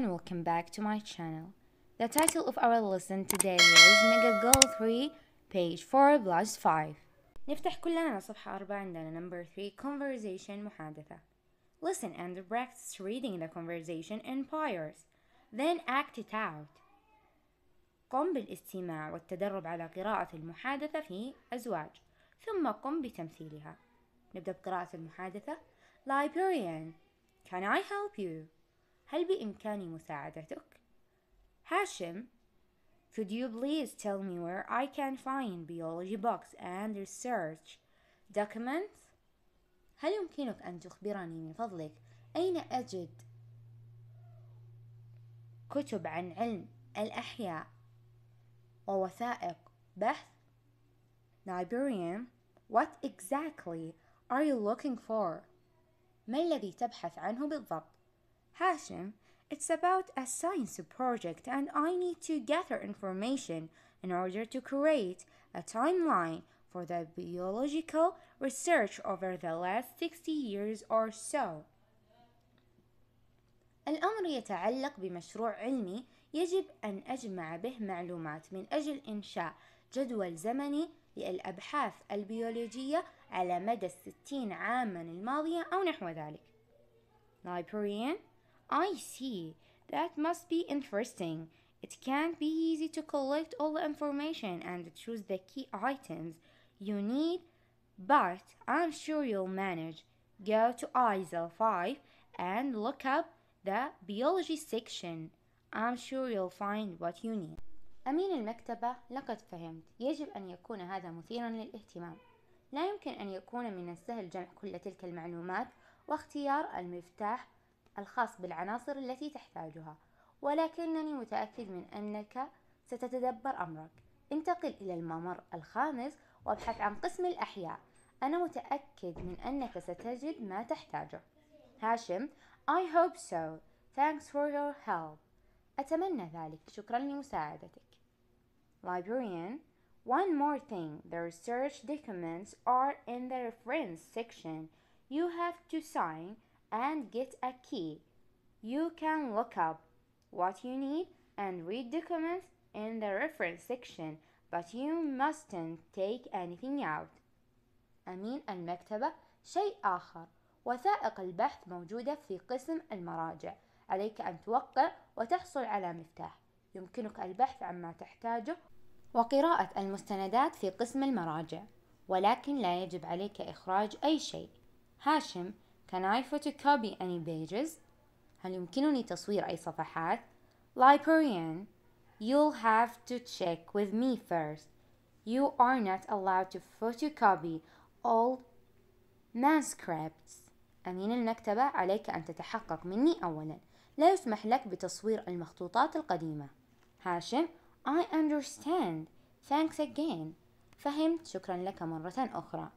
everyone, welcome back to my channel. The title of our lesson today is Mega Goal 3, page 4 plus 5. نفتح كلنا صفحة 4 عندنا number 3 conversation محادثة. Listen and practice reading the conversation in pairs. Then act it out. قم بالاستماع والتدرب على قراءة المحادثة في أزواج ثم قم بتمثيلها. نبدأ بقراءة المحادثة. Librarian, can I help you? هل بإمكاني مساعدتك؟ هاشم Could you please tell me where I can find biology books and research documents? هل يمكنك أن تخبرني من فضلك أين أجد كتب عن علم الأحياء ووثائق بحث؟ Librarian, what exactly are you looking for? ما الذي تبحث عنه بالضبط؟ Hashim, it's about a science project and I need to gather information in order to create a timeline for the biological research over the last 60 years or so. الأمر يتعلق بمشروع علمي يجب أن أجمع به معلومات من أجل إنشاء جدول زمني للأبحاث البيولوجية على مدى الستين عاما الماضية أو نحو ذلك. Librarian I see. That must be interesting. It can't be easy to collect all the information and choose the key items you need, but I'm sure you'll manage. Go to ISL 5 and look up the biology section. I'm sure you'll find what you need. أمين المكتبة لقد فهمت يجب أن يكون هذا مثيرا للاهتمام لا يمكن أن يكون من السهل جمع كل تلك المعلومات واختيار المفتاح الخاص بالعناصر التي تحتاجها ولكنني متأكد من أنك ستتدبر أمرك انتقل إلى الممر الخامس وابحث عن قسم الأحياء أنا متأكد من أنك ستجد ما تحتاجه هاشم I hope so Thanks for your help أتمنى ذلك شكرا لمساعدتك Librarian One more thing the research documents are in the reference section you have to sign and get a key. You can look up what you need and read documents in the reference section, but you mustn't take anything out. أمين المكتبة شيء آخر وثائق البحث موجودة في قسم المراجع عليك أن توقع وتحصل على مفتاح يمكنك البحث عما تحتاجه وقراءة المستندات في قسم المراجع ولكن لا يجب عليك إخراج أي شيء هاشم Can I photocopy any pages? هل يمكنني تصوير أي صفحات؟ Librarian, you'll have to check with me first. You are not allowed to photocopy all manuscripts. أمين المكتبة عليك أن تتحقق مني أولا لا يسمح لك بتصوير المخطوطات القديمة هاشم I understand thanks again فهمت شكرا لك مرة أخرى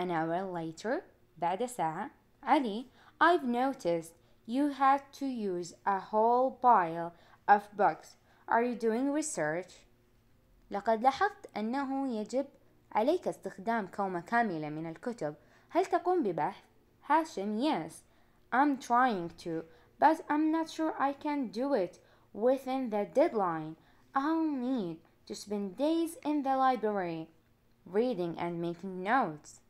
an hour later بعد ساعة Ali, I've noticed you had to use a whole pile of books. Are you doing research? لقد لاحظت أنه يجب عليك استخدام كومة كاملة من الكتب. هل تقوم ببحث؟ هاشم yes. I'm trying to, but I'm not sure I can do it within the deadline. I'll need to spend days in the library, reading and making notes.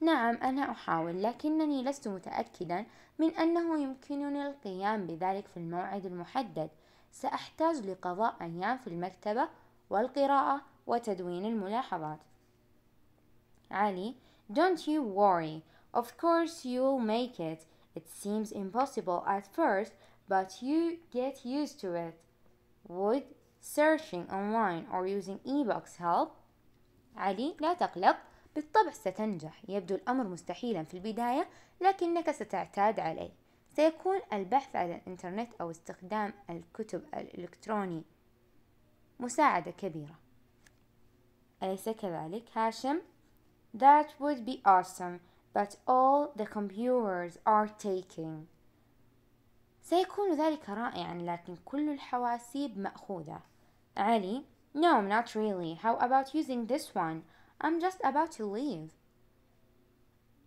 نعم أنا أحاول لكنني لست متأكدا من أنه يمكنني القيام بذلك في الموعد المحدد سأحتاج لقضاء أيام في المكتبة والقراءة وتدوين الملاحظات علي Don't you worry Of course you'll make it It seems impossible at first but you get used to it Would searching online or using ebooks help? علي لا تقلق بالطبع ستنجح يبدو الأمر مستحيلا في البداية لكنك ستعتاد عليه سيكون البحث على الإنترنت أو استخدام الكتب الإلكتروني مساعدة كبيرة أليس كذلك هاشم؟ That would be awesome but all the computers are taking سيكون ذلك رائعا لكن كل الحواسيب مأخوذة علي No, not really. How about using this one? I'm just about to leave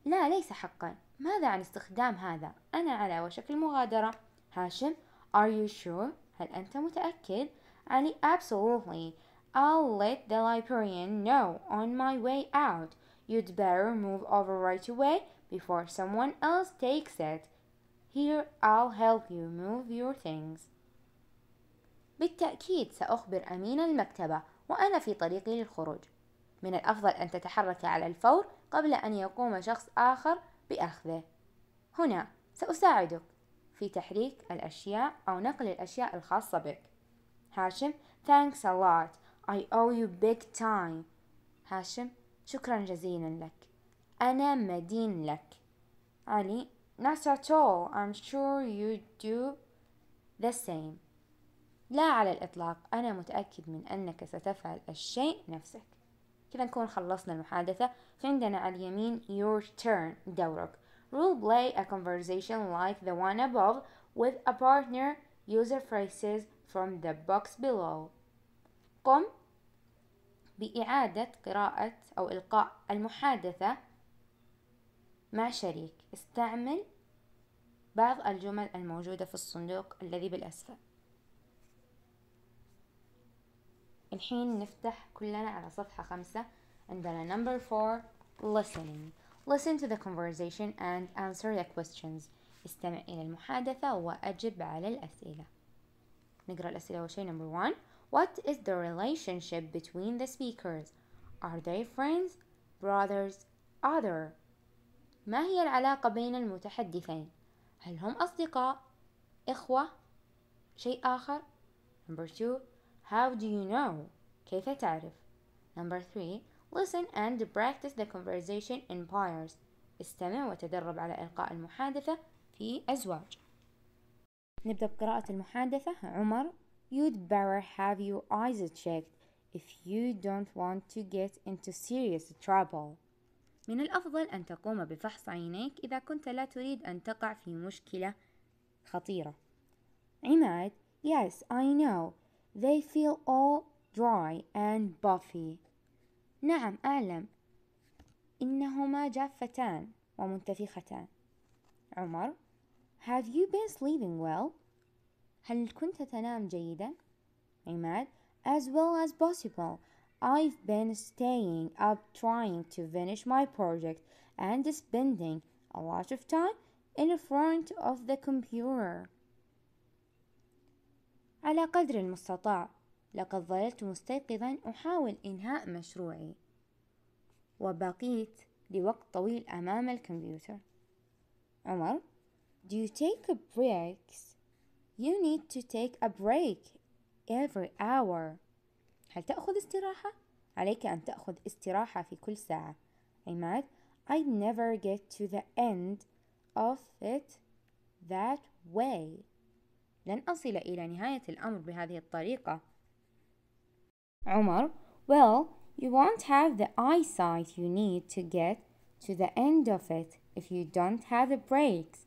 لا ليس حقا ماذا عن استخدام هذا أنا على وشك المغادرة هاشم Are you sure؟ هل أنت متأكد؟ علي Absolutely I'll let the librarian know on my way out You'd better move over right away before someone else takes it Here I'll help you move your things بالتأكيد سأخبر أمين المكتبة وأنا في طريقي للخروج من الأفضل أن تتحرك على الفور قبل أن يقوم شخص آخر بأخذه هنا سأساعدك في تحريك الأشياء أو نقل الأشياء الخاصة بك هاشم Thanks a lot I owe you big time هاشم شكرا جزيلا لك أنا مدين لك علي Not at all I'm sure you do the same لا على الإطلاق أنا متأكد من أنك ستفعل الشيء نفسك كذا نكون خلصنا المحادثة في عندنا على اليمين your turn دورك Role play a conversation like the one above with a partner the phrases from the box below قم بإعادة قراءة أو إلقاء المحادثة مع شريك استعمل بعض الجمل الموجودة في الصندوق الذي بالأسفل الحين نفتح كلنا على صفحة خمسة عندنا number four listening listen to the conversation and answer the questions استمع إلى المحادثة وأجب على الأسئلة نقرأ الأسئلة أول شيء number one What is the relationship between the speakers? Are they friends, brothers, other? ما هي العلاقة بين المتحدثين؟ هل هم أصدقاء؟ إخوة؟ شيء آخر؟ Number two How do you know? كيف تعرف؟ Number three, listen and practice the conversation in pairs. استمع وتدرب على إلقاء المحادثة في أزواج. نبدأ بقراءة المحادثة عمر You'd better have your eyes checked if you don't want to get into serious trouble. من الأفضل أن تقوم بفحص عينيك إذا كنت لا تريد أن تقع في مشكلة خطيرة. عماد Yes, I know. They feel all dry and puffy. نعم أعلم إنهما جافتان ومنتفختان عمر Have you been sleeping well? هل كنت تنام جيدا؟ عماد As well as possible I've been staying up trying to finish my project and spending a lot of time in front of the computer على قدر المستطاع لقد ظللت مستيقظا أحاول إنهاء مشروعي وبقيت لوقت طويل أمام الكمبيوتر عمر Do you take breaks? You need to take a break every hour هل تأخذ استراحة؟ عليك أن تأخذ استراحة في كل ساعة عماد I never get to the end of it that way لن أصل إلى نهاية الأمر بهذه الطريقة عمر Well, you won't have the eyesight you need to get to the end of it if you don't have the breaks.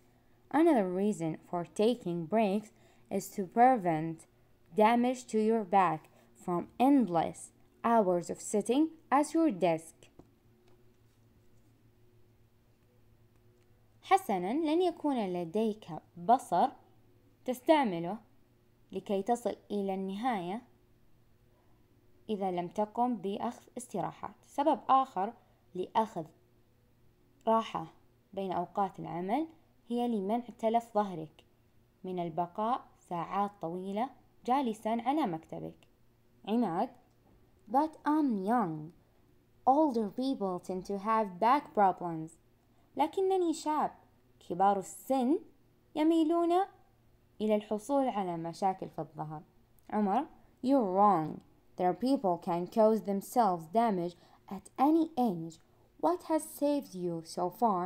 Another reason for taking breaks is to prevent damage to your back from endless hours of sitting at your desk. حسنا لن يكون لديك بصر تستعمله لكي تصل إلى النهاية إذا لم تقم بأخذ استراحات سبب آخر لأخذ راحة بين أوقات العمل هي لمنع تلف ظهرك من البقاء ساعات طويلة جالسا على مكتبك عماد But I'm young Older people tend to have back problems لكنني شاب كبار السن يميلون إلى الحصول على مشاكل في الظهر عمر You're wrong. There are people can cause themselves damage at any age. What has saved you so far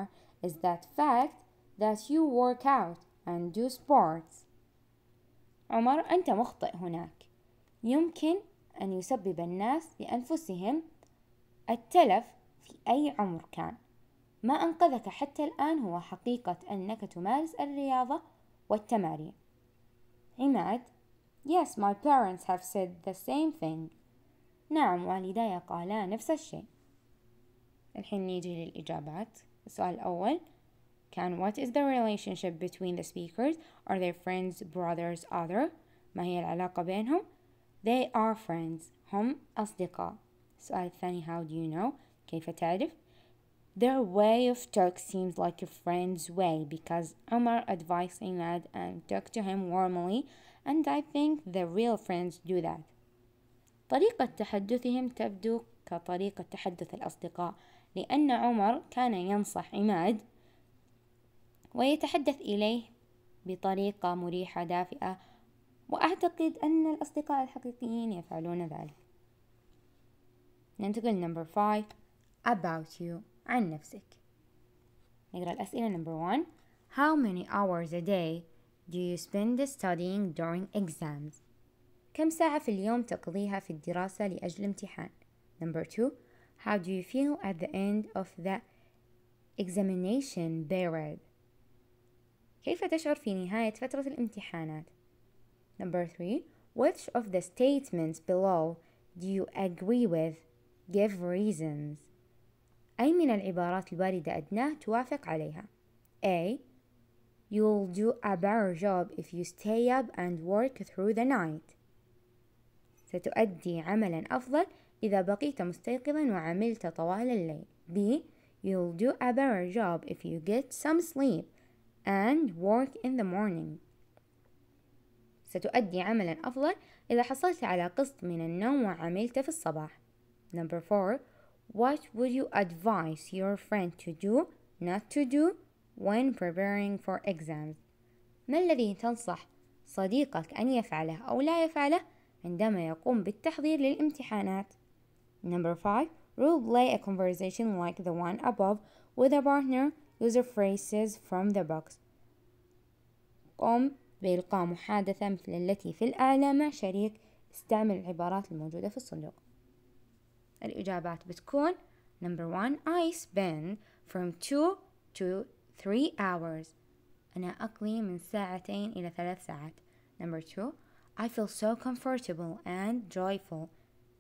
is that fact that you work out and do sports. عمر أنت مخطئ هناك. يمكن أن يسبب الناس لأنفسهم التلف في أي عمر كان. ما أنقذك حتى الآن هو حقيقة أنك تمارس الرياضة والتمارين. عناد Yes, my parents have said the same thing. نعم والداي قالا نفس الشيء. الحين نيجي للإجابات. السؤال الأول كان what is the relationship between the speakers? Are they friends, brothers, other? ما هي العلاقة بينهم؟ They are friends. هم أصدقاء. السؤال الثاني how do you know؟ كيف تعرف؟ their way of talk seems like a friend's way because Omar advised Inad and talked to him warmly and I think the real friends do that طريقة تحدثهم تبدو كطريقة تحدث الأصدقاء لأن عمر كان ينصح عماد ويتحدث إليه بطريقة مريحة دافئة وأعتقد أن الأصدقاء الحقيقيين يفعلون ذلك ننتقل number 5 about you عن نفسك نقرأ الأسئلة number one How many hours a day do you spend studying during exams? كم ساعة في اليوم تقضيها في الدراسة لأجل امتحان؟ Number two, how do you feel at the end of the examination period? كيف تشعر في نهاية فترة الامتحانات؟ Number three, which of the statements below do you agree with? Give reasons. أي من العبارات الواردة أدناه توافق عليها A You'll do a better job if you stay up and work through the night ستؤدي عملا أفضل إذا بقيت مستيقظا وعملت طوال الليل B You'll do a better job if you get some sleep and work in the morning ستؤدي عملا أفضل إذا حصلت على قسط من النوم وعملت في الصباح Number four, What would you advise your friend to do, not to do, when preparing for exams? ما الذي تنصح صديقك أن يفعله أو لا يفعله عندما يقوم بالتحضير للامتحانات؟ Number 5. Role-play a conversation like the one above with a partner. Use phrases from the box. قم بإلقاء محادثة مثل التي في الأعلى مع شريك. استعمل العبارات الموجودة في الصندوق. الإجابات بتكون number one I spend from two to three hours أنا أقضي من ساعتين إلى ثلاث ساعات number two I feel so comfortable and joyful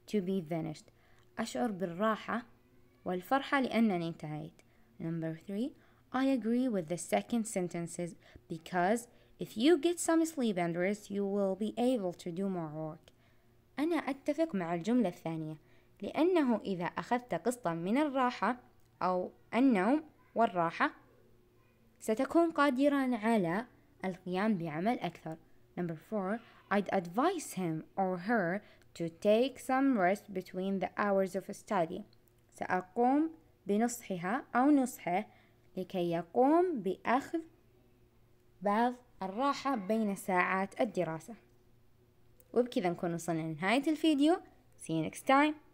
to be finished أشعر بالراحة والفرحة لأنني انتهيت number three I agree with the second sentences because if you get some sleep and rest you will be able to do more work أنا أتفق مع الجملة الثانية لأنه إذا أخذت قسطا من الراحة أو النوم والراحة ستكون قادرا على القيام بعمل أكثر. Number four, I'd advise him or her to take some rest between the hours of study. سأقوم بنصحها أو نصحه لكي يقوم بأخذ بعض الراحة بين ساعات الدراسة وبكذا نكون وصلنا لنهاية الفيديو See you next time